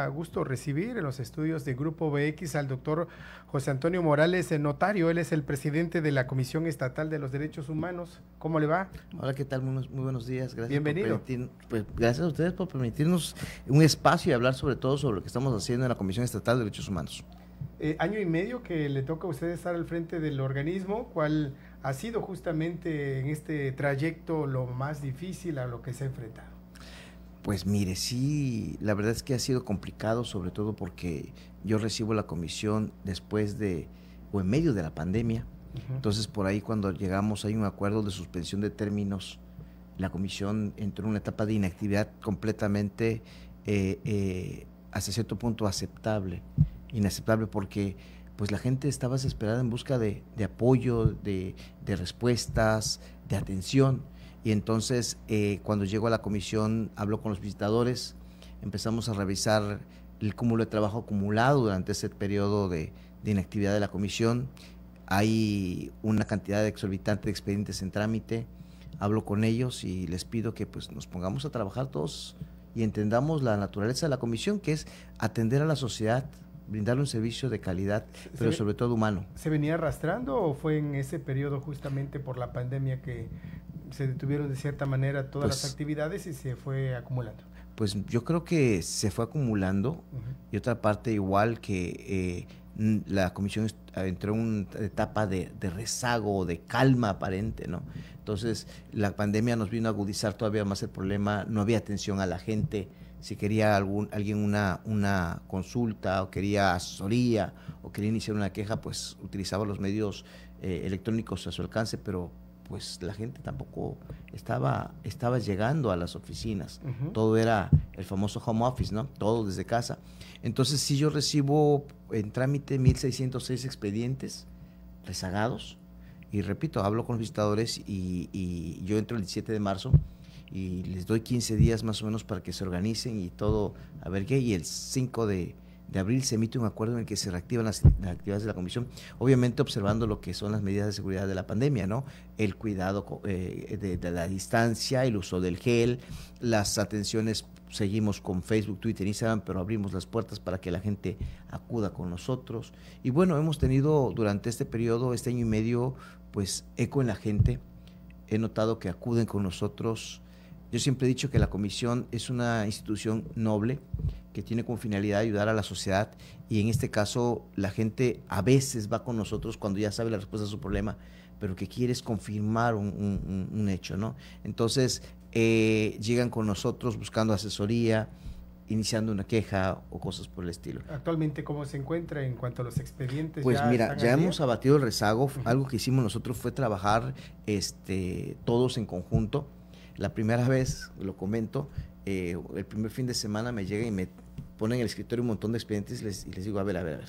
A gusto recibir en los estudios de Grupo BX al doctor José Antonio Morales, el eh, notario. Él es el presidente de la Comisión Estatal de los Derechos Humanos. ¿Cómo le va? Hola, ¿qué tal? Muy, buenos días. Gracias Bienvenido. Por pues, gracias a ustedes por permitirnos un espacio y hablar sobre todo sobre lo que estamos haciendo en la Comisión Estatal de Derechos Humanos. Eh, año y medio que le toca a usted estar al frente del organismo, ¿cuál ha sido justamente en este trayecto lo más difícil a lo que se enfrenta? Pues mire, sí, la verdad es que ha sido complicado, sobre todo porque yo recibo la comisión después de o en medio de la pandemia. Entonces, por ahí cuando llegamos hay un acuerdo de suspensión de términos. La comisión entró en una etapa de inactividad completamente eh, eh, hasta cierto punto aceptable, inaceptable porque pues la gente estaba desesperada en busca de, apoyo, de, de, respuestas, de atención. Y entonces, eh, cuando llego a la comisión, hablo con los visitadores, empezamos a revisar el cúmulo de trabajo acumulado durante ese periodo de, inactividad de la comisión. Hay una cantidad de exorbitante de expedientes en trámite. Hablo con ellos y les pido que pues, nos pongamos a trabajar todos y entendamos la naturaleza de la comisión, que es atender a la sociedad, brindarle un servicio de calidad, pero sobre todo humano. ¿Se venía arrastrando o fue en ese periodo justamente por la pandemia que se detuvieron de cierta manera todas las pues actividades y se fue acumulando. Pues yo creo que se fue acumulando y otra parte igual que eh, la comisión entró en una etapa de, rezago, de calma aparente, ¿no? Entonces la pandemia nos vino a agudizar todavía más el problema, no había atención a la gente, si quería algún, alguien una, una consulta o quería asesoría o quería iniciar una queja, pues utilizaba los medios eh, electrónicos a su alcance, pero pues la gente tampoco estaba, estaba llegando a las oficinas. Todo era el famoso home office, ¿no? Todo desde casa. Entonces, si yo recibo en trámite 1.606 expedientes rezagados, y repito, hablo con los visitadores y, yo entro el 17 de marzo y les doy 15 días más o menos para que se organicen y todo, a ver qué, y el 5 de de abril se emite un acuerdo en el que se reactivan las, actividades de la comisión, obviamente observando lo que son las medidas de seguridad de la pandemia, ¿no? El cuidado eh, de, de, la distancia, el uso del gel, las atenciones, seguimos con Facebook, Twitter, Instagram, pero abrimos las puertas para que la gente acuda con nosotros. Y bueno, hemos tenido durante este periodo, este año y medio, pues eco en la gente. He notado que acuden con nosotros yo siempre he dicho que la comisión es una institución noble que tiene como finalidad ayudar a la sociedad y en este caso la gente a veces va con nosotros cuando ya sabe la respuesta a su problema, pero que quiere confirmar un, hecho, ¿no? Entonces eh, llegan con nosotros buscando asesoría, iniciando una queja o cosas por el estilo. Actualmente, ¿cómo se encuentra en cuanto a los expedientes? Pues mira, ya hemos abatido el rezago. Algo que hicimos nosotros fue trabajar este, todos en conjunto. La primera vez, lo comento, eh, el primer fin de semana me llega y me ponen en el escritorio un montón de expedientes y les, digo, a ver, a ver,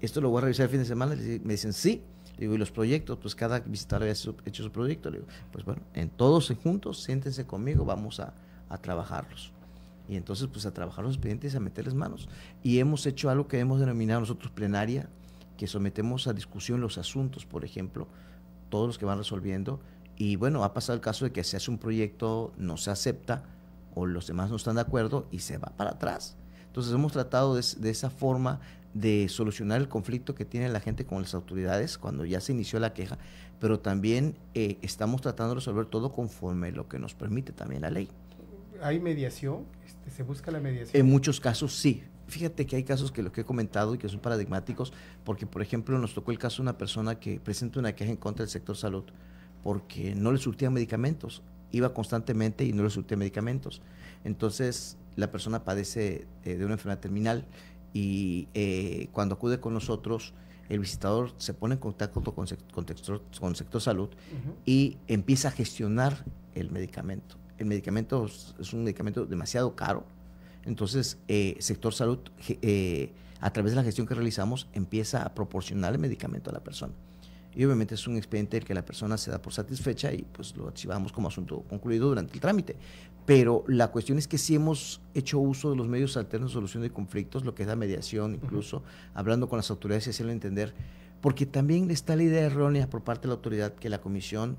esto lo voy a revisar el fin de semana. me dicen, sí. digo, y los proyectos, pues cada visitar había hecho su proyecto. Le digo, pues bueno, en todos juntos, siéntense conmigo, vamos a, a trabajarlos. Y entonces, pues a trabajar los expedientes a meterles manos. Y hemos hecho algo que hemos denominado nosotros plenaria, que sometemos a discusión los asuntos, por ejemplo, todos los que van resolviendo y bueno, ha pasado el caso de que se hace un proyecto, no se acepta o los demás no están de acuerdo y se va para atrás. Entonces hemos tratado de, esa forma de solucionar el conflicto que tiene la gente con las autoridades cuando ya se inició la queja, pero también eh, estamos tratando de resolver todo conforme lo que nos permite también la ley. ¿Hay mediación? Este, ¿Se busca la mediación? En muchos casos sí. Fíjate que hay casos que lo que he comentado y que son paradigmáticos, porque por ejemplo nos tocó el caso de una persona que presenta una queja en contra del sector salud porque no le surtían medicamentos. Iba constantemente y no le surtían medicamentos. Entonces, la persona padece eh, de una enfermedad terminal y eh, cuando acude con nosotros, el visitador se pone en contacto con, el sector, salud y empieza a gestionar el medicamento. El medicamento es un medicamento demasiado caro, entonces el eh, sector salud, a través de la gestión que realizamos, empieza a proporcionar el medicamento a la persona y obviamente es un expediente el que la persona se da por satisfecha y pues lo archivamos como asunto concluido durante el trámite. Pero la cuestión es que si hemos hecho uso de los medios alternos de solución de conflictos, lo que es la mediación incluso, hablando con las autoridades y hacerlo entender, porque también está la idea errónea por parte de la autoridad que la comisión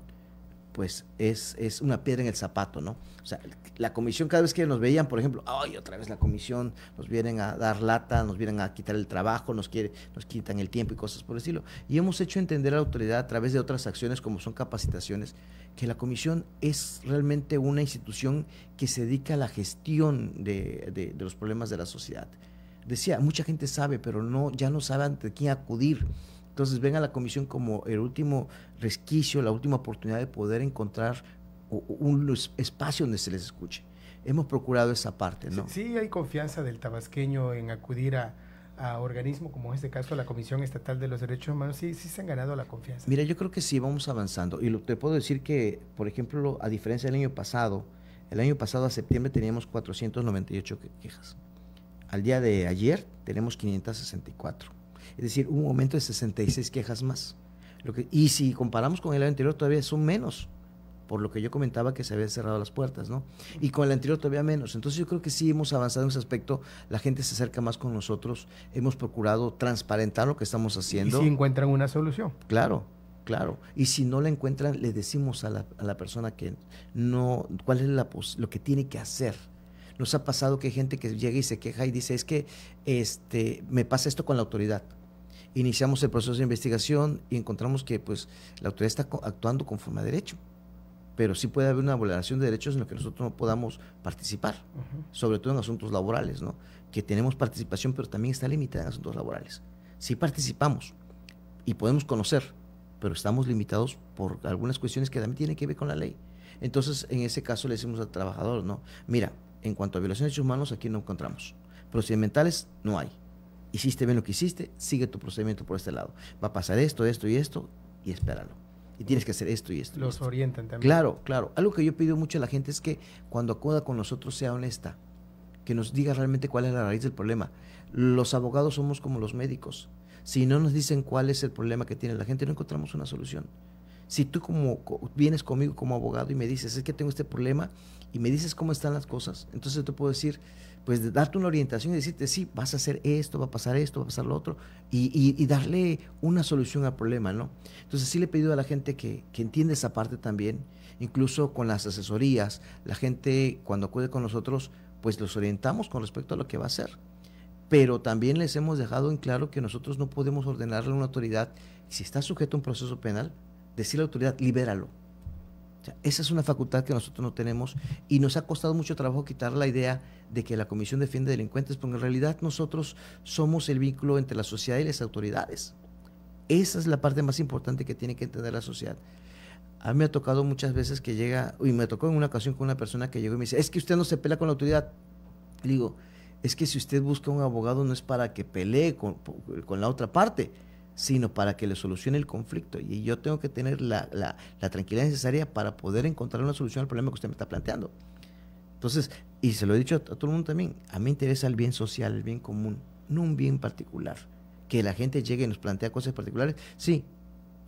pues es, una piedra en el zapato, ¿no? O sea, la comisión, cada vez que nos veían, por ejemplo, ay, otra vez la comisión, nos vienen a dar lata, nos vienen a quitar el trabajo, nos, quitan el tiempo y cosas por el estilo. Y hemos hecho entender a la autoridad a través de otras acciones, como son capacitaciones, que la comisión es realmente una institución que se dedica a la gestión de, los problemas de la sociedad. Decía, mucha gente sabe, pero no, ya no sabe ante quién acudir. Entonces ven a la comisión como el último resquicio, la última oportunidad de poder encontrar un espacio donde se les escuche. Hemos procurado esa parte, ¿no? Sí, hay confianza del tabasqueño en acudir a, organismos como en este caso la Comisión Estatal de los Derechos Humanos, sí, sí se han ganado la confianza. Mira, yo creo que sí, vamos avanzando. Y lo, te puedo decir que, por ejemplo, a diferencia del año pasado, el año pasado a septiembre teníamos 498 quejas. Al día de ayer tenemos 564 es decir, un momento de 66 quejas más. y si comparamos con el anterior, todavía son menos por lo que yo comentaba que se habían cerrado las puertas, ¿no? Y con el anterior todavía menos. Entonces yo creo que sí hemos avanzado en ese aspecto, la gente se acerca más con nosotros, hemos procurado transparentar lo que estamos haciendo. Y si encuentran una solución. Claro, claro. Y si no la encuentran, le decimos a la, persona que no, cuál es la, lo que tiene que hacer. Nos ha pasado que hay gente que llega y se queja y dice, es que este, me pasa esto con la autoridad Iniciamos el proceso de investigación y encontramos que pues, la autoridad está actuando conforme a derecho. Pero sí puede haber una vulneración de derechos en lo que nosotros no podamos participar, sobre todo en asuntos laborales, ¿no? que tenemos participación, pero también está limitada en asuntos laborales. Sí participamos y podemos conocer, pero estamos limitados por algunas cuestiones que también tienen que ver con la ley. Entonces, en ese caso le decimos al trabajador, ¿no? Mira, en cuanto a violaciones de derechos humanos, aquí no encontramos. Procedimentales no hay hiciste bien lo que hiciste, sigue tu procedimiento por este lado. Va a pasar esto, esto y esto, y espéralo. Y tienes que hacer esto y esto. Los orientan también. Claro, claro. Algo que yo pido mucho a la gente es que cuando acuda con nosotros sea honesta, que nos diga realmente cuál es la raíz del problema. Los abogados somos como los médicos. Si no nos dicen cuál es el problema que tiene la gente, no encontramos una solución. Si tú como vienes conmigo como abogado y me dices, es que tengo este problema y me dices cómo están las cosas, entonces te puedo decir, pues darte una orientación y decirte, sí, vas a hacer esto, va a pasar esto, va a pasar lo otro, y, darle una solución al problema, ¿no? Entonces sí le he pedido a la gente que, que entienda esa parte también, incluso con las asesorías, la gente cuando acude con nosotros, pues los orientamos con respecto a lo que va a hacer. Pero también les hemos dejado en claro que nosotros no podemos ordenarle a una autoridad si está sujeto a un proceso penal decir a la autoridad, libéralo. esa es una facultad que nosotros no tenemos y nos ha costado mucho trabajo quitar la idea de que la Comisión defiende delincuentes, porque en realidad nosotros somos el vínculo entre la sociedad y las autoridades. Esa es la parte más importante que tiene que entender la sociedad. A mí me ha tocado muchas veces que llega, y me tocó en una ocasión con una persona que llegó y me dice, es que usted no se pela con la autoridad. Le digo, es que si usted busca un abogado no es para que pelee con la otra parte, sino para que le solucione el conflicto. Y yo tengo que tener la, tranquilidad necesaria para poder encontrar una solución al problema que usted me está planteando. Entonces, y se lo he dicho a, todo el mundo también, a mí me interesa el bien social, el bien común, no un bien particular. Que la gente llegue y nos plantea cosas particulares, sí,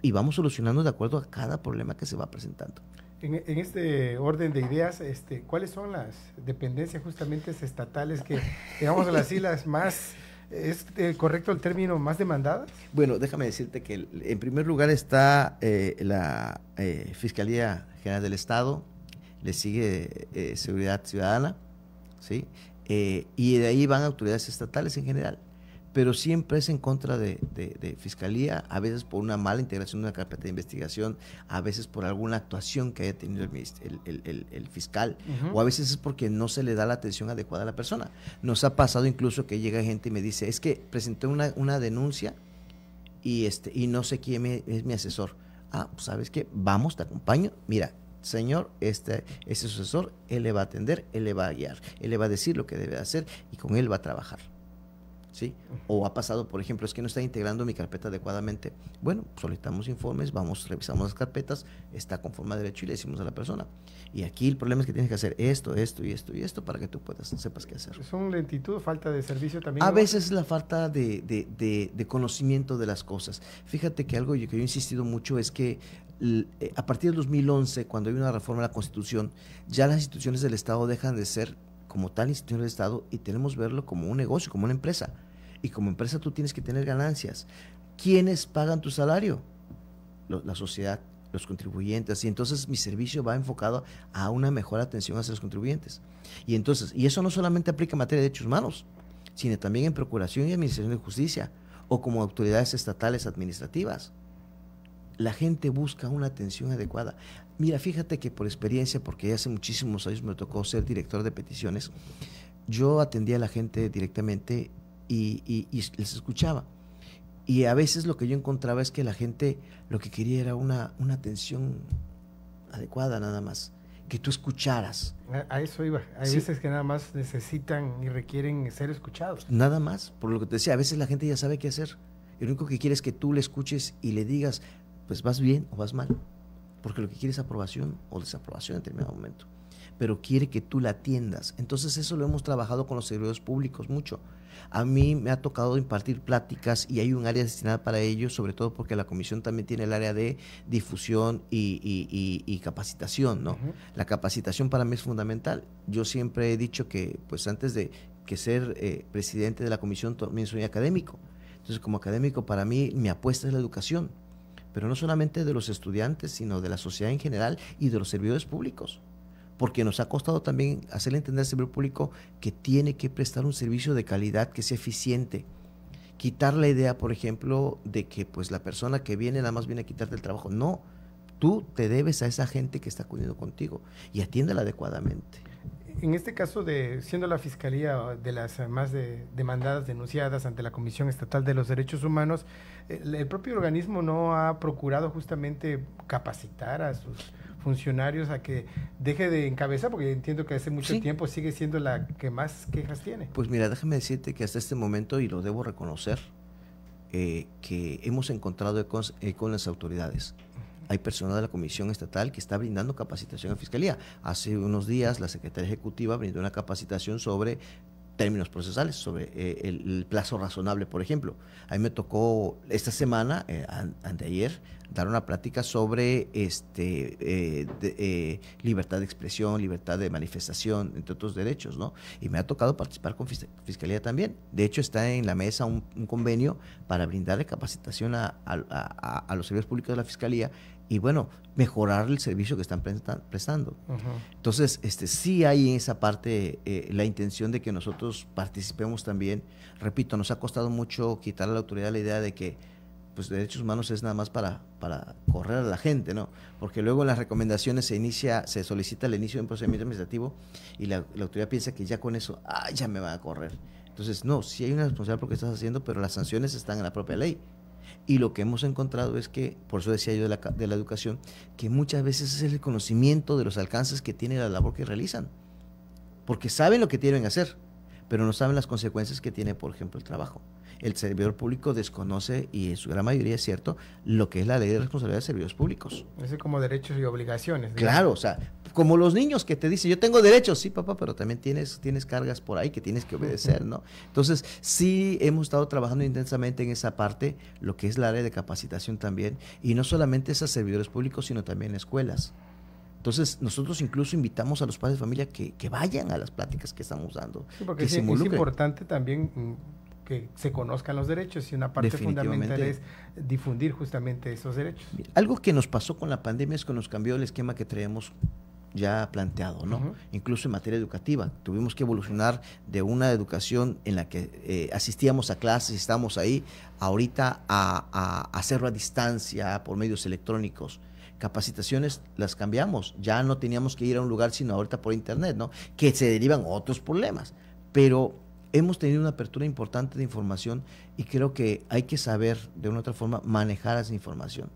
y vamos solucionando de acuerdo a cada problema que se va presentando. En, este orden de ideas, este, ¿cuáles son las dependencias justamente estatales que, digamos las las más ¿Es eh, correcto el término más demandadas? Bueno, déjame decirte que en primer lugar está eh, la eh, Fiscalía General del Estado, le sigue Seguridad Ciudadana, ¿sí? y de ahí van autoridades estatales en general pero siempre es en contra de, Fiscalía, a veces por una mala integración de una carpeta de investigación, a veces por alguna actuación que haya tenido el, fiscal, o a veces es porque no se le da la atención adecuada a la persona. Nos ha pasado incluso que llega gente y me dice, es que presenté una, denuncia y, este, y no sé quién es mi asesor. Ah, pues sabes qué, vamos, te acompaño. Mira, Señor, este, ese sucesor, Él le va a atender, Él le va a guiar, Él le va a decir lo que debe hacer y con Él va a trabajar. O ha pasado, por ejemplo, es que no está integrando mi carpeta adecuadamente. Bueno, pues, solicitamos informes, vamos, revisamos las carpetas, está conforme a derecho y le decimos a la persona. Y aquí el problema es que tienes que hacer esto, esto y esto y esto para que tú puedas, sepas qué hacer. ¿Son lentitud, falta de servicio también? A veces veces la falta de, conocimiento de las cosas. Fíjate que algo que yo he insistido mucho es que eh, a partir del 2011, cuando hay una reforma de la Constitución, ya las instituciones del Estado dejan de ser como tal instituciones del Estado y tenemos verlo como un negocio, como una empresa y como empresa tú tienes que tener ganancias. ¿Quiénes pagan tu salario? la sociedad, los contribuyentes. Y entonces mi servicio va enfocado a una mejor atención hacia los contribuyentes. Y entonces, y eso no solamente aplica en materia de derechos humanos, sino también en procuración y administración de justicia o como autoridades estatales administrativas. La gente busca una atención adecuada. Mira, fíjate que por experiencia, porque hace muchísimos años me tocó ser director de peticiones, yo atendía a la gente directamente y, les escuchaba. Y a veces lo que yo encontraba es que la gente lo que quería era una, una atención adecuada nada más, que tú escucharas. A, eso iba, hay veces que nada más necesitan y requieren ser escuchados. Nada más, por lo que te decía, a veces la gente ya sabe qué hacer. lo único que quiere es que tú le escuches y le digas, pues vas bien o vas mal, porque lo que quiere es aprobación o desaprobación en determinado momento pero quiere que tú la atiendas. Entonces eso lo hemos trabajado con los servidores públicos mucho. A mí me ha tocado impartir pláticas y hay un área destinada para ello, sobre todo porque la comisión también tiene el área de difusión y, capacitación, La capacitación para mí es fundamental. Yo siempre he dicho que, pues antes de que ser eh, presidente de la comisión, también soy académico. Entonces, como académico, para mí mi apuesta es la educación, pero no solamente de los estudiantes, sino de la sociedad en general y de los servidores públicos porque nos ha costado también hacerle entender al servicio público que tiene que prestar un servicio de calidad que sea eficiente. Quitar la idea, por ejemplo, de que pues la persona que viene nada más viene a quitarte el trabajo. No, tú te debes a esa gente que está acudiendo contigo y atiéndela adecuadamente. En este caso de siendo la Fiscalía de las más demandadas, denunciadas ante la Comisión Estatal de los Derechos Humanos, eh, el propio organismo no ha procurado justamente capacitar a sus funcionarios a que deje de encabezar? Porque entiendo que hace mucho tiempo sigue siendo la que más quejas tiene. Pues mira, déjame decirte que hasta este momento, y lo debo reconocer, eh, que hemos encontrado con las autoridades. Hay personal de la Comisión Estatal que está brindando capacitación a Fiscalía. Hace unos días la Secretaría Ejecutiva brindó una capacitación sobre términos procesales, sobre eh, el, plazo razonable, por ejemplo. A mí me tocó esta semana, eh, anteayer, dar una plática sobre este, eh, libertad de expresión, libertad de manifestación, entre otros derechos, ¿no? Y me ha tocado participar con Fiscalía también. De hecho, está en la mesa un, convenio para brindarle capacitación a, a los servicios públicos de la Fiscalía y bueno, mejorar el servicio que están prestando. Entonces, este, sí hay en esa parte eh, la intención de que nosotros participemos también. Repito, nos ha costado mucho quitar a la autoridad la idea de que pues derechos humanos es nada más para, para correr a la gente, ¿no? Porque luego en las recomendaciones se inicia, se solicita el inicio de un procedimiento administrativo y la, autoridad piensa que ya con eso, ah, ya me va a correr. Entonces, no, sí hay una responsabilidad porque estás haciendo, pero las sanciones están en la propia ley. Y lo que hemos encontrado es que, por eso decía yo de la, educación, que muchas veces es el conocimiento de los alcances que tiene la labor que realizan. Porque saben lo que tienen que hacer, pero no saben las consecuencias que tiene, por ejemplo, el trabajo. El servidor público desconoce, y en su gran mayoría es cierto, lo que es la ley de responsabilidad de servidores públicos. es como derechos y obligaciones. Claro, o sea, como los niños que te dicen, yo tengo derechos, sí papá, pero también tienes, tienes cargas por ahí que tienes que obedecer, ¿no? Entonces, sí hemos estado trabajando intensamente en esa parte, lo que es la área de capacitación también, y no solamente esas servidores públicos, sino también escuelas. Entonces, nosotros incluso invitamos a los padres de familia que, vayan a las pláticas que estamos dando. Sí, porque que muy importante también mm, que se conozcan los derechos y una parte fundamental es difundir justamente esos derechos. algo que nos pasó con la pandemia es que nos cambió el esquema que traemos ya planteado, ¿no? Incluso en materia educativa, tuvimos que evolucionar de una educación en la que eh, asistíamos a clases, estábamos ahí, ahorita a, a, hacerlo a distancia por medios electrónicos. Capacitaciones las cambiamos, ya no teníamos que ir a un lugar sino ahorita por internet, ¿no? Que se derivan otros problemas, pero hemos tenido una apertura importante de información y creo que hay que saber de una u otra forma manejar esa información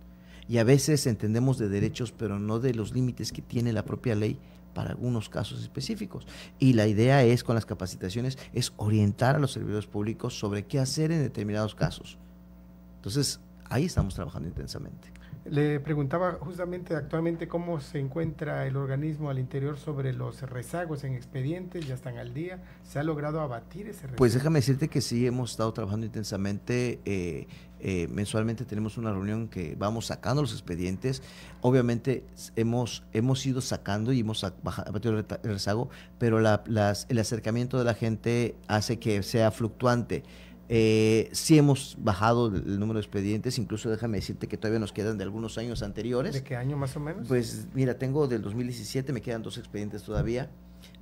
y a veces entendemos de derechos, pero no de los límites que tiene la propia ley para algunos casos específicos. Y la idea es, con las capacitaciones, es orientar a los servidores públicos sobre qué hacer en determinados casos. Entonces, ahí estamos trabajando intensamente. Le preguntaba justamente actualmente cómo se encuentra el organismo al interior sobre los rezagos en expedientes, ya están al día, ¿se ha logrado abatir ese Pues déjame decirte que sí, hemos estado trabajando intensamente. Eh, eh, mensualmente tenemos una reunión que vamos sacando los expedientes. Obviamente hemos, hemos ido sacando y hemos bajado el rezago, pero las, el acercamiento de la gente hace que sea fluctuante. Eh, sí hemos bajado el número de expedientes, incluso déjame decirte que todavía nos quedan de algunos años anteriores. ¿De qué año más o menos? Pues mira, tengo del 2017, me quedan dos expedientes todavía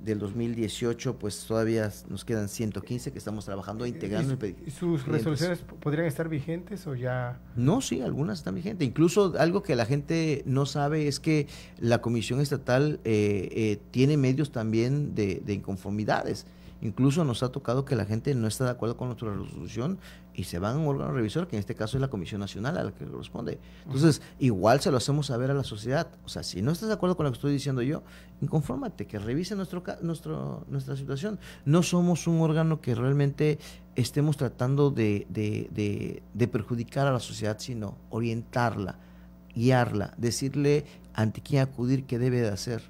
del 2018, pues todavía nos quedan 115 que estamos trabajando a integrando. ¿Y sus resoluciones podrían estar vigentes o ya? No, sí, algunas están vigentes. Incluso algo que la gente no sabe es que la Comisión Estatal eh, eh, tiene medios también de inconformidades. Incluso nos ha tocado que la gente no está de acuerdo con nuestra resolución y se van a un órgano revisor, que en este caso es la Comisión Nacional a la que corresponde. Entonces, igual se lo hacemos saber a la sociedad. O sea, si no estás de acuerdo con lo que estoy diciendo yo, inconfórmate, que revise nuestro, nuestro, nuestra situación. No somos un órgano que realmente estemos tratando de, de, de perjudicar a la sociedad, sino orientarla, guiarla, decirle ante quién acudir, qué debe de hacer.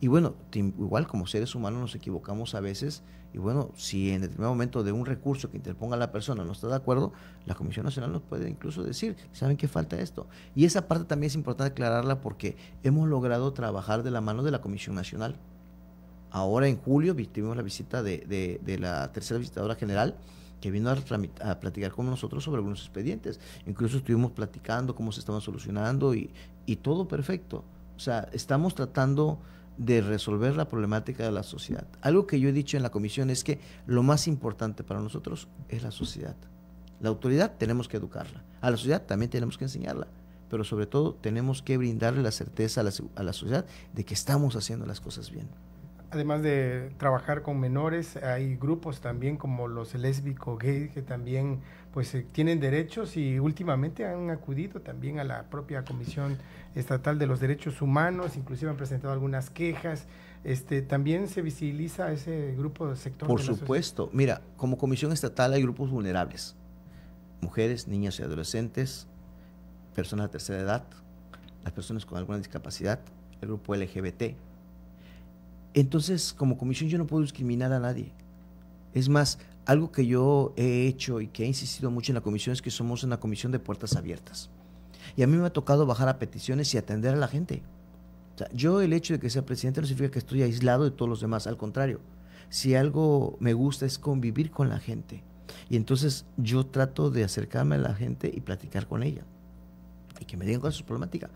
Y bueno, igual como seres humanos nos equivocamos a veces y bueno, si en determinado momento de un recurso que interponga la persona no está de acuerdo, la Comisión Nacional nos puede incluso decir, ¿saben qué falta esto? Y esa parte también es importante aclararla porque hemos logrado trabajar de la mano de la Comisión Nacional. Ahora en julio tuvimos la visita de, la tercera visitadora general que vino a, a, platicar con nosotros sobre algunos expedientes. Incluso estuvimos platicando cómo se estaban solucionando y, y todo perfecto. O sea, estamos tratando de resolver la problemática de la sociedad. Algo que yo he dicho en la comisión es que lo más importante para nosotros es la sociedad. La autoridad tenemos que educarla, a la sociedad también tenemos que enseñarla, pero sobre todo tenemos que brindarle la certeza a la, sociedad de que estamos haciendo las cosas bien. Además de trabajar con menores, hay grupos también como los lésbico-gay que también pues eh, tienen derechos y últimamente han acudido también a la propia Comisión Estatal de los Derechos Humanos, inclusive han presentado algunas quejas. Este, ¿También se visibiliza ese grupo de sector? Por supuesto. Mira, como Comisión Estatal hay grupos vulnerables. Mujeres, niñas y adolescentes, personas de tercera edad, las personas con alguna discapacidad, el grupo LGBT. Entonces, como comisión yo no puedo discriminar a nadie. Es más, algo que yo he hecho y que he insistido mucho en la comisión es que somos una comisión de puertas abiertas. Y a mí me ha tocado bajar a peticiones y atender a la gente. yo el hecho de que sea presidente no significa que estoy aislado de todos los demás, al contrario. Si algo me gusta es convivir con la gente. Y entonces yo trato de acercarme a la gente y platicar con ella. Y que me digan cuál es su problemática.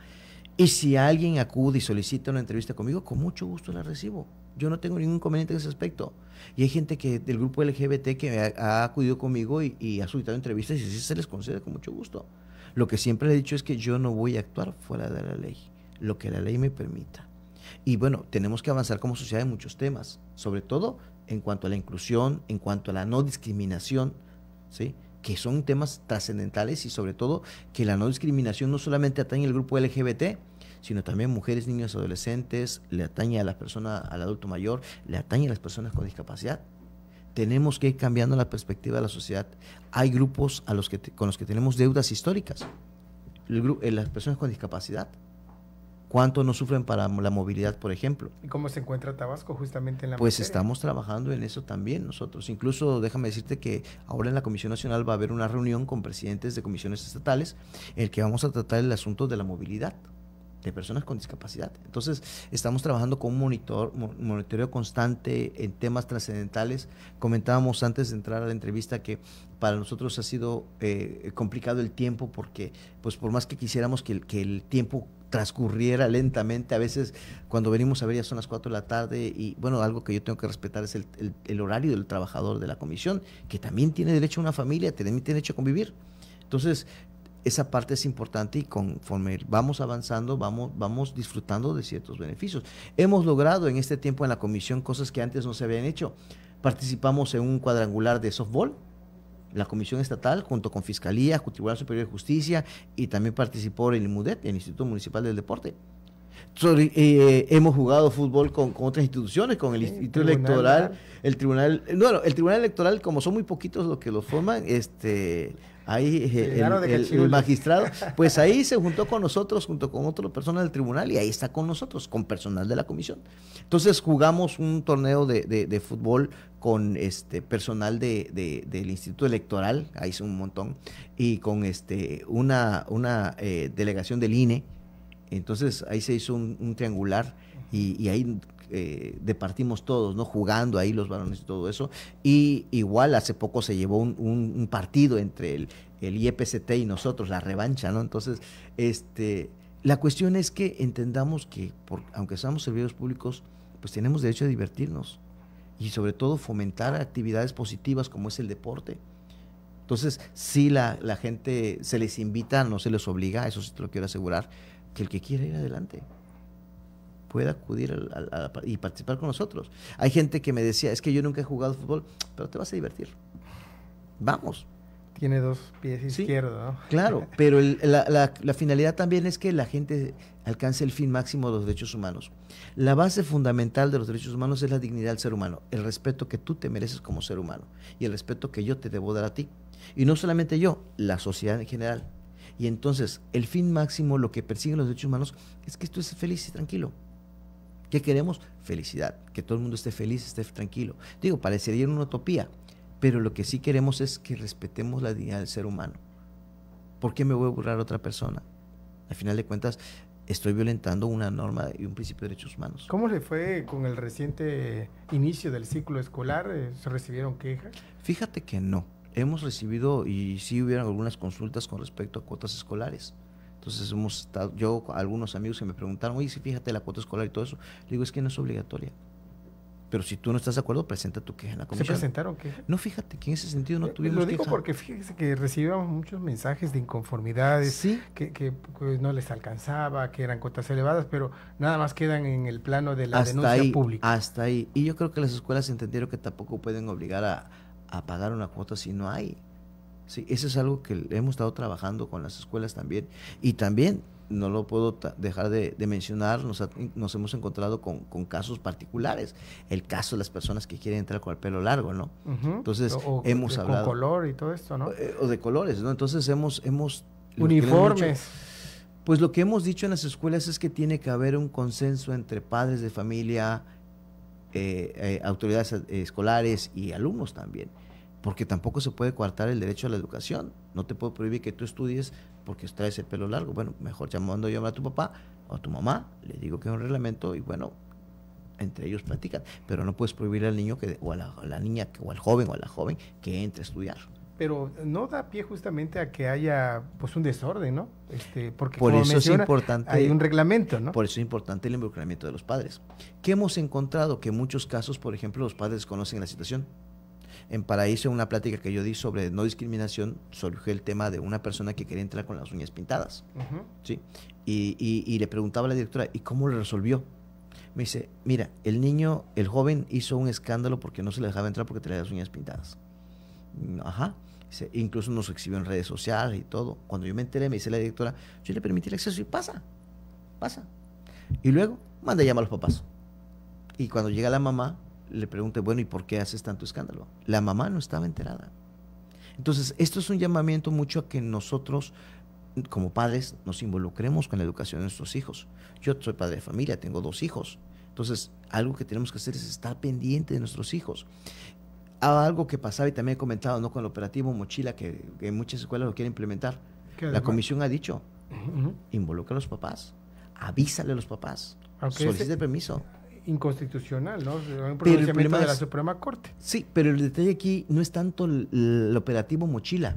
Y si alguien acude y solicita una entrevista conmigo, con mucho gusto la recibo. Yo no tengo ningún inconveniente en ese aspecto. Y hay gente que del grupo LGBT que ha, acudido conmigo y, ha solicitado entrevistas y así se les concede con mucho gusto. Lo que siempre le he dicho es que yo no voy a actuar fuera de la ley, lo que la ley me permita. Y bueno, tenemos que avanzar como sociedad en muchos temas, sobre todo en cuanto a la inclusión, en cuanto a la no discriminación, ¿sí? que son temas trascendentales y sobre todo que la no discriminación no solamente atañe al grupo LGBT, sino también mujeres, niños, adolescentes, le atañe a las personas, al adulto mayor, le atañe a las personas con discapacidad. Tenemos que ir cambiando la perspectiva de la sociedad. Hay grupos con los que tenemos deudas históricas. Eh, las personas con discapacidad. ¿Cuánto no sufren para la movilidad, por ejemplo? ¿Y cómo se encuentra Tabasco justamente en la Pues estamos trabajando en eso también nosotros. Incluso déjame decirte que ahora en la Comisión Nacional va a haber una reunión con presidentes de comisiones estatales en el que vamos a tratar el asunto de la movilidad de personas con discapacidad. Entonces, estamos trabajando con un monitor, monitoreo constante en temas trascendentales. Comentábamos antes de entrar a la entrevista que para nosotros ha sido eh, complicado el tiempo porque, pues, por más que quisiéramos que, el tiempo transcurriera lentamente. A veces cuando venimos a ver ya son las 4 de la tarde y bueno, algo que yo tengo que respetar es el, el horario del trabajador de la comisión, que también tiene derecho a una familia, también tiene derecho a convivir. Entonces, esa parte es importante y conforme vamos avanzando, vamos, vamos disfrutando de ciertos beneficios. Hemos logrado en este tiempo en la comisión cosas que antes no se habían hecho. Participamos en un cuadrangular de softball, la Comisión Estatal, junto con Fiscalía, Tribunal Superior de Justicia y también participó en el MUDET, el Instituto Municipal del Deporte. Eh, eh, hemos jugado fútbol con, otras instituciones, con el Instituto Electoral, el Tribunal, bueno, el Tribunal Electoral, como son muy poquitos los que lo forman, este ahí eh, el, magistrado, pues ahí se juntó con nosotros, junto con otras personas del tribunal, y ahí está con nosotros, con personal de la comisión. Entonces jugamos un torneo de, fútbol con este personal de, del Instituto Electoral, ahí hizo un montón, y con este una, una eh, delegación del INE. Entonces ahí se hizo un, triangular y, ahí eh, departimos todos, ¿no? Jugando ahí los varones y todo eso. Y igual hace poco se llevó un, partido entre el, el IEPCT y nosotros, la revancha, ¿no? Entonces, este, la cuestión es que entendamos que, aunque seamos servidores públicos, pues tenemos derecho a divertirnos y sobre todo fomentar actividades positivas como es el deporte. Entonces, si la, la gente se les invita, no se les obliga, eso sí te lo quiero asegurar, que el que quiera ir adelante pueda acudir y participar con nosotros. Hay gente que me decía, es que yo nunca he jugado fútbol, pero te vas a divertir. Vamos. Tiene dos pies izquierdos, Claro, pero la, la finalidad también es que la gente alcance el fin máximo de los derechos humanos. La base fundamental de los derechos humanos es la dignidad del ser humano, el respeto que tú te mereces como ser humano y el respeto que yo te debo dar a ti. Y no solamente yo, la sociedad en general. Y entonces, el fin máximo, lo que persiguen los derechos humanos, es que tú estés feliz y tranquilo. ¿Qué queremos? Felicidad, que todo el mundo esté feliz, esté tranquilo. Digo, parecería una utopía, pero lo que sí queremos es que respetemos la dignidad del ser humano. ¿Por qué me voy a burlar a otra persona? Al final de cuentas, estoy violentando una norma y un principio de derechos humanos. ¿Cómo le fue con el reciente inicio del ciclo escolar? Eh, ¿Se recibieron quejas? Fíjate que no. Hemos recibido y sí hubieron algunas consultas con respecto a cuotas escolares. Entonces hemos estado, yo, algunos amigos que me preguntaron, oye, si fíjate la cuota escolar y todo eso, le digo, es que no es obligatoria. Pero si tú no estás de acuerdo, presenta tu queja en la comisión. ¿Se presentaron qué? No, fíjate que en ese sentido no eh, tuvimos Lo digo porque fíjese que recibíamos muchos mensajes de inconformidades, que, pues, no les alcanzaba, que eran cuotas elevadas, pero nada más quedan en el plano de la denuncia pública. Hasta ahí. Y yo creo que las escuelas entendieron que tampoco pueden obligar a pagar una cuota si no hay. ¿sí? Eso es algo que hemos estado trabajando con las escuelas también. Y también, no lo puedo dejar de, mencionar, nos, hemos encontrado con, casos particulares. El caso de las personas que quieren entrar con el pelo largo, ¿no? Entonces, hemos hablado. Con color y todo esto, ¿no? Eh, o, de colores, ¿no? Entonces, hemos. hemos Uniformes. Pues lo que hemos dicho en las escuelas es que tiene que haber un consenso entre padres de familia, eh, eh, autoridades escolares y alumnos también porque tampoco se puede coartar el derecho a la educación. No te puedo prohibir que tú estudies porque traes el pelo largo. Bueno, mejor llamando yo a tu papá o a tu mamá, le digo que es un reglamento y bueno, entre ellos platican. Pero no puedes prohibir al niño que, o a la, niña o al joven o a la joven que entre a estudiar pero no da pie justamente a que haya pues un desorden, ¿no? Este, porque por eso es importante, hay un reglamento, ¿no? Por eso es importante el involucramiento de los padres. ¿Qué hemos encontrado? Que en muchos casos, por ejemplo, los padres conocen la situación, en Paraíso, en una plática que yo di sobre no discriminación, surgió el tema de una persona que quería entrar con las uñas pintadas. ¿sí? Y, le preguntaba a la directora, ¿y cómo le resolvió? Me dice, mira, el niño, el joven hizo un escándalo porque no se le dejaba entrar porque traía las uñas pintadas. Ajá. incluso nos exhibió en redes sociales y todo. Cuando yo me enteré, me dice la directora, yo le permití el acceso y pasa, pasa. Y luego manda llamar a los papás. Y cuando llega la mamá, le pregunte, bueno, ¿y por qué haces tanto escándalo? La mamá no estaba enterada. Entonces, esto es un llamamiento mucho a que nosotros, como padres, nos involucremos con la educación de nuestros hijos. Yo soy padre de familia, tengo dos hijos. Entonces, algo que tenemos que hacer es estar pendiente de nuestros hijos. Ah, algo que pasaba y también he comentado ¿no? con el operativo Mochila, que, en muchas escuelas lo quieren implementar. La comisión ha dicho, involucra a los papás, avísale a los papás, solicite permiso inconstitucional, ¿no? Un pronunciamiento de la Suprema Corte. Sí, pero el detalle aquí no es tanto el, operativo mochila,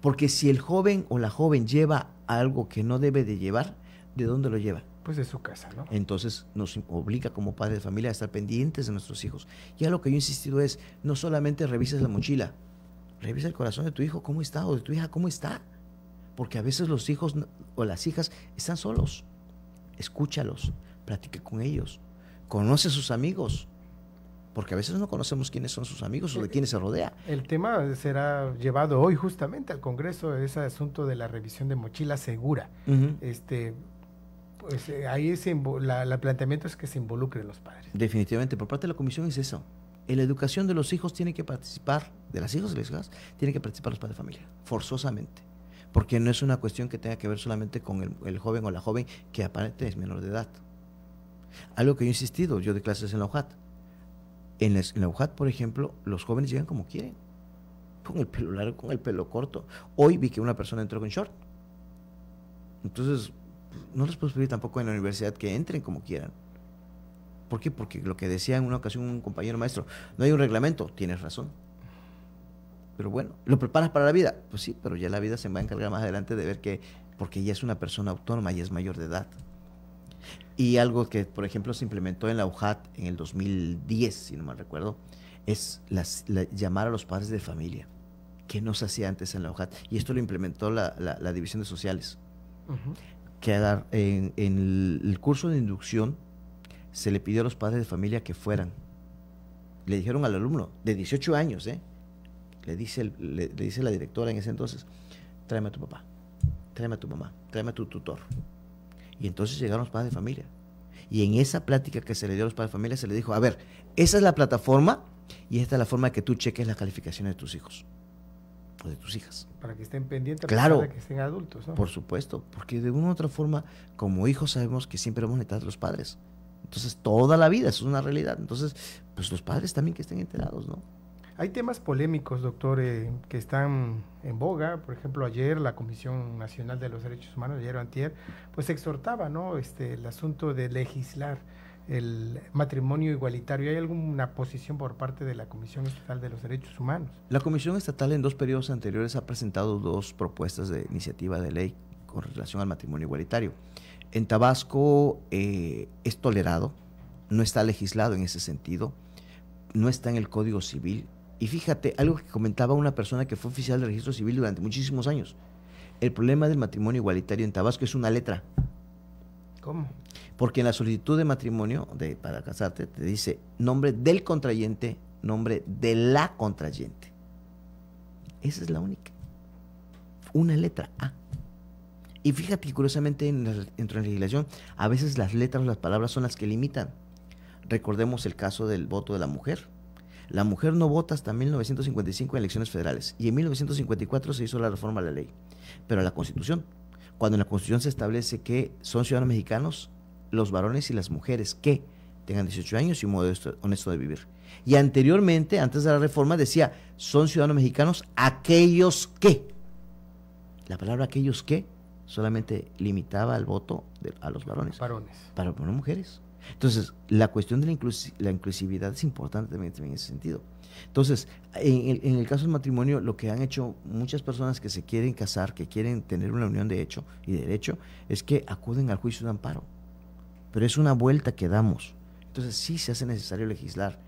porque si el joven o la joven lleva algo que no debe de llevar, ¿de dónde lo lleva? Pues de su casa, ¿no? Entonces nos obliga como padres de familia a estar pendientes de nuestros hijos. Ya lo que yo he insistido es, no solamente revises la mochila, revisa el corazón de tu hijo, cómo está, o de tu hija, cómo está. Porque a veces los hijos o las hijas están solos. Escúchalos, platique con ellos, conoce a sus amigos, porque a veces no conocemos quiénes son sus amigos o de eh, quiénes se rodea. El tema será llevado hoy justamente al Congreso, ese asunto de la revisión de mochila segura. Este pues, eh, ahí es la, planteamiento es que se involucren los padres. Definitivamente, por parte de la comisión es eso. En la educación de los hijos tiene que participar, de las hijas y las hijas, tienen que participar los padres de familia, forzosamente. Porque no es una cuestión que tenga que ver solamente con el, el joven o la joven que aparente es menor de edad. Algo que yo he insistido, yo de clases en la UJAT. En, la UJAT, por ejemplo, los jóvenes llegan como quieren. Con el pelo largo, con el pelo corto. Hoy vi que una persona entró con short. Entonces, no les puedo pedir tampoco en la universidad que entren como quieran. ¿Por qué? Porque lo que decía en una ocasión un compañero maestro, no hay un reglamento, tienes razón. Pero bueno, ¿lo preparas para la vida? Pues sí, pero ya la vida se va a encargar más adelante de ver que, porque ya es una persona autónoma y es mayor de edad. Y algo que, por ejemplo, se implementó en la UJAT en el 2010, si no mal recuerdo, es llamar a los padres de familia, que no se hacía antes en la UJAT. Y esto lo implementó la, División de Sociales. Que en, el curso de inducción se le pidió a los padres de familia que fueran. Le dijeron al alumno, de 18 años, ¿eh? le, dice le dice la directora en ese entonces, tráeme a tu papá, tráeme a tu mamá, tráeme a tu tutor. Y entonces llegaron los padres de familia. Y en esa plática que se le dio a los padres de familia se le dijo, a ver, esa es la plataforma y esta es la forma de que tú cheques las calificaciones de tus hijos o de tus hijas. Para que estén pendientes, claro, para que estén adultos. ¿no? Por supuesto, porque de una u otra forma, como hijos sabemos que siempre vamos a necesitar los padres. Entonces, toda la vida, eso es una realidad. Entonces, pues los padres también que estén enterados, ¿no? Hay temas polémicos, doctor, eh, que están en boga. Por ejemplo, ayer la Comisión Nacional de los Derechos Humanos, ayer o antier, pues exhortaba ¿no? este, el asunto de legislar el matrimonio igualitario. ¿Hay alguna posición por parte de la Comisión Estatal de los Derechos Humanos? La Comisión Estatal en dos periodos anteriores ha presentado dos propuestas de iniciativa de ley con relación al matrimonio igualitario. En Tabasco eh, es tolerado, no está legislado en ese sentido, no está en el Código Civil, y fíjate, algo que comentaba una persona que fue oficial de registro civil durante muchísimos años. El problema del matrimonio igualitario en Tabasco es una letra. ¿Cómo? Porque en la solicitud de matrimonio, de, para casarte, te dice nombre del contrayente, nombre de la contrayente. Esa es la única. Una letra A. Y fíjate curiosamente en la, en la legislación, a veces las letras o las palabras son las que limitan. Recordemos el caso del voto de la mujer la mujer no vota hasta 1955 en elecciones federales y en 1954 se hizo la reforma a la ley, pero la Constitución, cuando en la Constitución se establece que son ciudadanos mexicanos los varones y las mujeres que tengan 18 años y un modo honesto de vivir. Y anteriormente, antes de la reforma, decía, son ciudadanos mexicanos aquellos que. La palabra aquellos que solamente limitaba el voto a los varones. Varones. Para, para mujeres. Entonces, la cuestión de la, inclusividad es importante también, en ese sentido. Entonces, en el, caso del matrimonio, lo que han hecho muchas personas que se quieren casar, que quieren tener una unión de hecho y derecho, es que acuden al juicio de amparo. Pero es una vuelta que damos. Entonces, sí se hace necesario legislar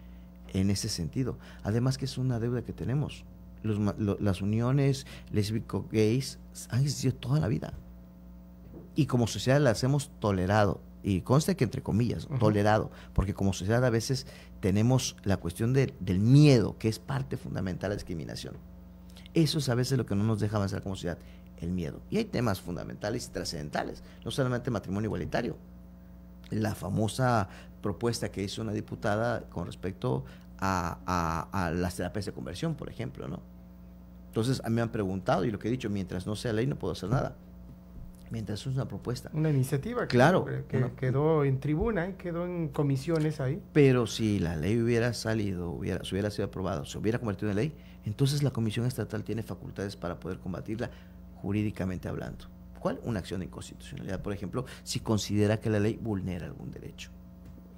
en ese sentido. Además que es una deuda que tenemos. las uniones lésbico-gays han existido toda la vida. Y como sociedad las hemos tolerado, y conste que entre comillas, tolerado, porque como sociedad a veces tenemos la cuestión del miedo, que es parte fundamental de la discriminación. Eso es a veces lo que no nos deja avanzar como sociedad, el miedo. Y hay temas fundamentales y trascendentales, no solamente matrimonio igualitario. La famosa propuesta que hizo una diputada con respecto a, las terapias de conversión, por ejemplo, ¿no? Entonces, a mí me han preguntado y lo que he dicho, mientras no sea ley no puedo hacer nada mientras es una propuesta. Una iniciativa que, claro, que quedó en tribuna y quedó en comisiones ahí. Pero si la ley hubiera salido, hubiera, hubiera sido aprobada, se hubiera convertido en ley, entonces la Comisión Estatal tiene facultades para poder combatirla jurídicamente hablando. ¿Cuál? Una acción de inconstitucionalidad, por ejemplo, si considera que la ley vulnera algún derecho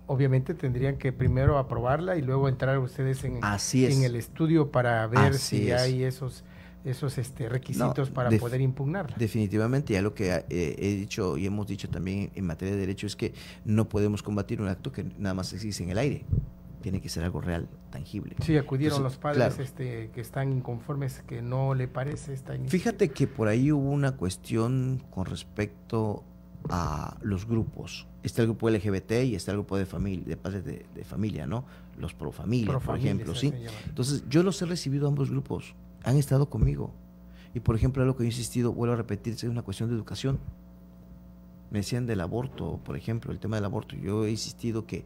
obviamente tendrían que primero aprobarla y luego entrar ustedes en, en el estudio para ver si hay esos esos este, requisitos para poder impugnarla. Definitivamente, ya lo que eh, he dicho y hemos dicho también en materia de derecho es que no podemos combatir un acto que nada más existe en el aire. Tiene que ser algo real, tangible. Sí, acudieron los padres este, que están inconformes, que no le parece esta iniciativa. Fíjate que por ahí hubo una cuestión con respecto a los grupos. Está el grupo LGBT y está el grupo de familia, de padres de, familia, ¿no? Los pro familia, por ejemplo, ¿sí? Entonces, yo los he recibido a ambos grupos han estado conmigo. Y por ejemplo, algo que he insistido, vuelvo a repetir, es una cuestión de educación. Me decían del aborto, por ejemplo, el tema del aborto. Yo he insistido que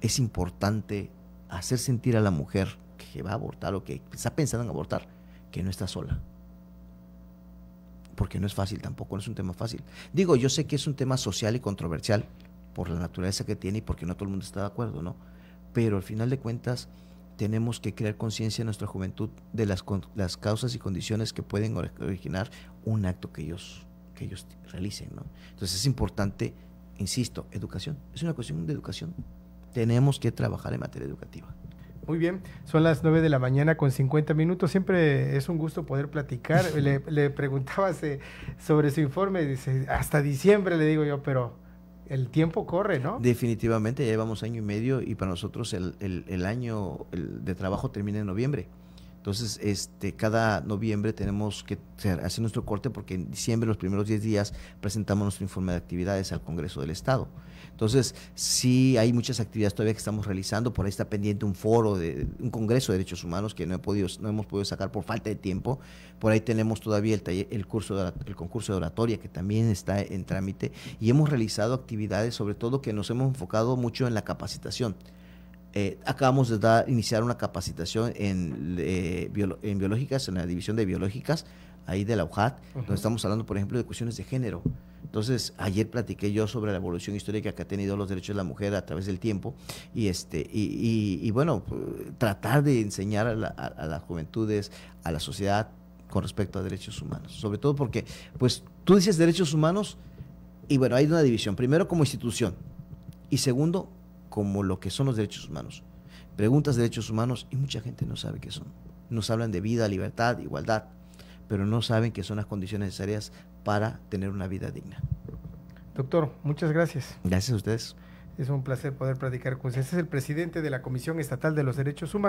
es importante hacer sentir a la mujer que va a abortar o que está pensando en abortar, que no está sola. Porque no es fácil tampoco, es un tema fácil. Digo, yo sé que es un tema social y controversial por la naturaleza que tiene y porque no todo el mundo está de acuerdo, ¿no? Pero al final de cuentas, tenemos que crear conciencia en nuestra juventud de las, las, causas y condiciones que pueden originar un acto que ellos, que ellos realicen. ¿no? Entonces es importante, insisto, educación. Es una cuestión de educación. Tenemos que trabajar en materia educativa. Muy bien, son las 9 de la mañana con 50 minutos. Siempre es un gusto poder platicar. le, preguntaba sobre su informe, dice, hasta diciembre le digo yo, pero el tiempo corre, ¿no? Definitivamente, ya llevamos año y medio y para nosotros el, el año de trabajo termina en noviembre. Entonces, este, cada noviembre tenemos que hacer nuestro corte porque en diciembre, los primeros 10 días, presentamos nuestro informe de actividades al Congreso del Estado. Entonces, sí hay muchas actividades todavía que estamos realizando. Por ahí está pendiente un foro, de, un Congreso de Derechos Humanos que no, he podido, no hemos podido sacar por falta de tiempo. Por ahí tenemos todavía el, el, curso de, el concurso de oratoria que también está en trámite. Y hemos realizado actividades, sobre todo que nos hemos enfocado mucho en la capacitación. Eh, acabamos de dar, iniciar una capacitación en, eh, en, biológicas, en la división de biológicas, ahí de la UJAT, donde estamos hablando, por ejemplo, de cuestiones de género. Entonces, ayer platiqué yo sobre la evolución histórica que ha tenido los derechos de la mujer a través del tiempo y, este, y, bueno, tratar de enseñar a, a las juventudes, a la sociedad, con respecto a derechos humanos. Sobre todo porque, pues, tú dices derechos humanos y bueno, hay una división. Primero como institución y segundo como lo que son los derechos humanos. Preguntas de derechos humanos y mucha gente no sabe qué son. Nos hablan de vida, libertad, igualdad, pero no saben qué son las condiciones necesarias para tener una vida digna. Doctor, muchas gracias. Gracias a ustedes. Es un placer poder platicar con ustedes. Este es el presidente de la Comisión Estatal de los Derechos Humanos.